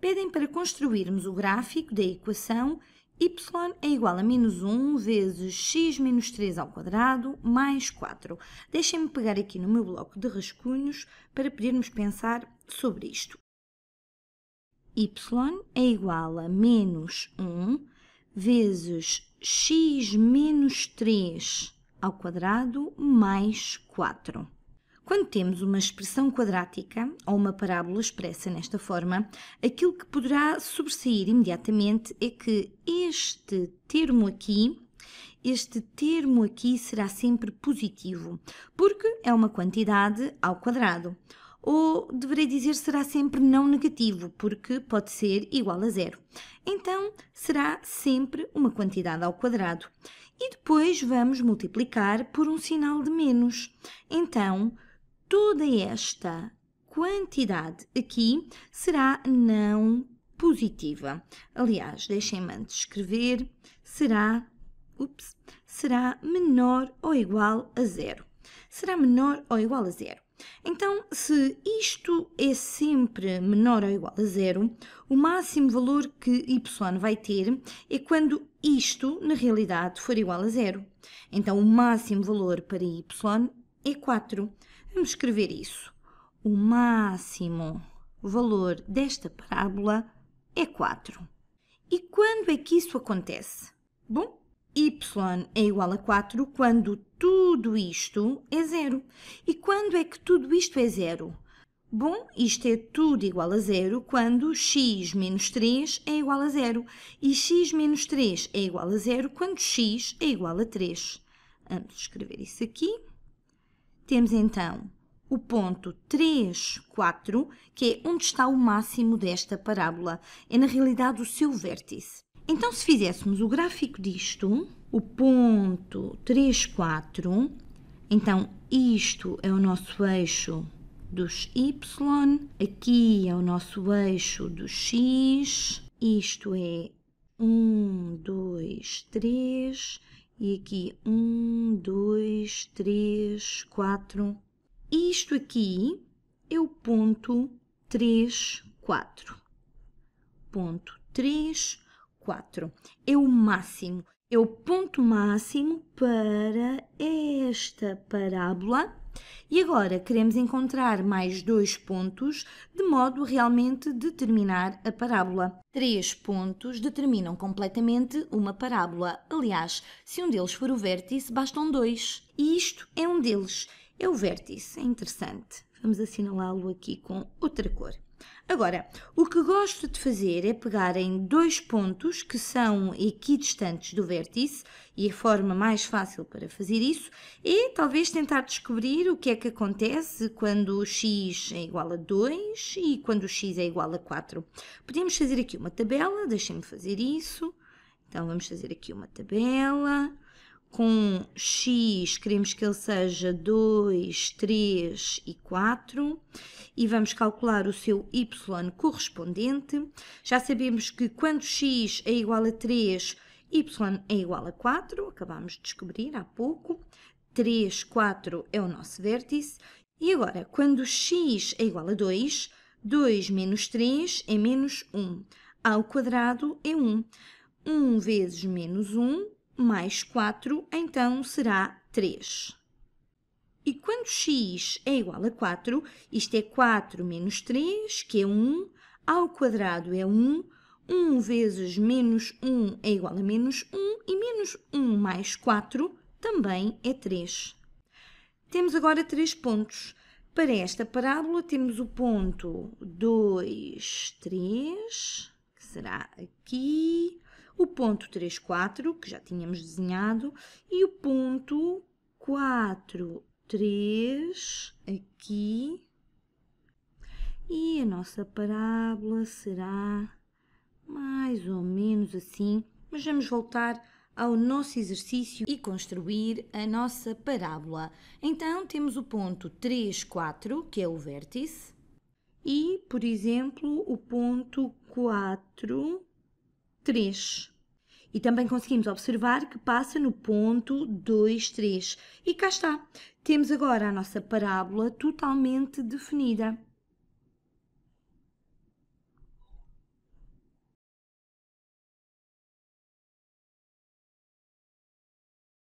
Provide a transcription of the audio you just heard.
pedem para construirmos o gráfico da equação y é igual a menos 1 vezes x menos 3 ao quadrado mais 4. Deixem-me pegar aqui no meu bloco de rascunhos para podermos pensar sobre isto. y é igual a menos 1 vezes x menos 3 ao quadrado mais 4. Quando temos uma expressão quadrática ou uma parábola expressa nesta forma, aquilo que poderá sobressair imediatamente é que este termo aqui, este termo aqui será sempre positivo, porque é uma quantidade ao quadrado. Ou deverei dizer será sempre não negativo, porque pode ser igual a zero. Então será sempre uma quantidade ao quadrado. E depois vamos multiplicar por um sinal de menos. Então toda esta quantidade aqui será não positiva. Aliás, deixem-me antes escrever, será, ups, será menor ou igual a zero. Será menor ou igual a zero. Então, se isto é sempre menor ou igual a zero, o máximo valor que y vai ter é quando isto, na realidade, for igual a zero. Então, o máximo valor para y é 4. Vamos escrever isso. O máximo valor desta parábola é 4. E quando é que isso acontece? Bom, y é igual a 4 quando tudo isto é zero. E quando é que tudo isto é zero? Bom, isto é tudo igual a zero quando x menos 3 é igual a zero. E x menos 3 é igual a zero quando x é igual a 3. Vamos escrever isso aqui. Temos então o ponto 3, 4, que é onde está o máximo desta parábola. É na realidade o seu vértice. Então, se fizéssemos o gráfico disto, o ponto 3, 4, então isto é o nosso eixo dos y, aqui é o nosso eixo dos x, isto é 1, 2, 3 e aqui, um, dois, três, quatro. Isto aqui é o ponto 3, 4. Ponto 3, 4. É o máximo, é o ponto máximo para esta parábola e agora queremos encontrar mais dois pontos de modo a realmente determinar a parábola. Três pontos determinam completamente uma parábola. Aliás, se um deles for o vértice, bastam dois. E isto é um deles. É o vértice, é interessante. Vamos assinalá-lo aqui com outra cor. Agora, o que gosto de fazer é pegar em dois pontos que são equidistantes do vértice, e a forma mais fácil para fazer isso é talvez tentar descobrir o que é que acontece quando x é igual a 2 e quando x é igual a 4. Podemos fazer aqui uma tabela, deixem-me fazer isso. Então vamos fazer aqui uma tabela com X, queremos que ele seja 2, 3 e 4 e vamos calcular o seu Y correspondente. Já sabemos que quando X é igual a 3, Y é igual a 4, acabámos de descobrir há pouco. 3, 4 é o nosso vértice. E agora, quando X é igual a 2, 2 menos 3 é menos 1. Ao quadrado é 1. 1 vezes menos 1 mais 4, então será 3. E quando x é igual a 4, isto é 4 menos 3, que é 1, ao quadrado é 1, 1 vezes menos 1 é igual a menos 1, e menos 1 mais 4 também é 3. Temos agora três pontos. Para esta parábola temos o ponto 2, 3, que será aqui, o ponto 3, 4, que já tínhamos desenhado, e o ponto 4, 3, aqui. E a nossa parábola será mais ou menos assim, mas vamos voltar ao nosso exercício e construir a nossa parábola. Então, temos o ponto 3, 4, que é o vértice, e, por exemplo, o ponto 4, 3. E também conseguimos observar que passa no ponto 2, 3. E cá está. Temos agora a nossa parábola totalmente definida.